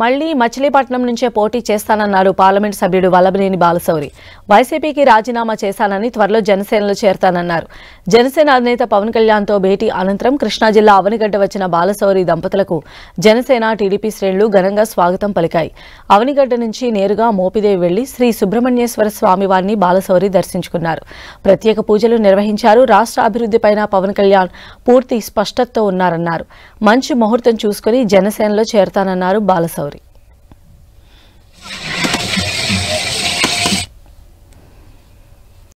మళ్లీ మచిలీపట్నం నుంచే పోటీ చేస్తానన్నారు పార్లమెంట్ సభ్యుడు వల్లభనేని బాలశౌరి వైసీపీకి రాజీనామా చేశానని త్వరలో జనసేనలో చేరతానన్నారు జనసేన అధినేత పవన్ కళ్యాణ్తో భేటీ అనంతరం కృష్ణా జిల్లా అవనిగడ్డ వచ్చిన బాలశౌరి దంపతులకు జనసేన టీడీపీ శ్రేణులు ఘనంగా స్వాగతం పలికాయి అవనిగడ్డ నుంచి నేరుగా మోపిదేవి వెళ్లి శ్రీ సుబ్రహ్మణ్యేశ్వర స్వామివారిని బాలశౌరి దర్శించుకున్నారు ప్రత్యేక పూజలు నిర్వహించారు రాష్ట్ర అభివృద్దిపై పవన్ కళ్యాణ్ పూర్తి స్పష్టతతో ఉన్నారన్నారు మంచి ముహూర్తం చూసుకుని జనసేనలో చేరతానన్నారు బాలశౌరి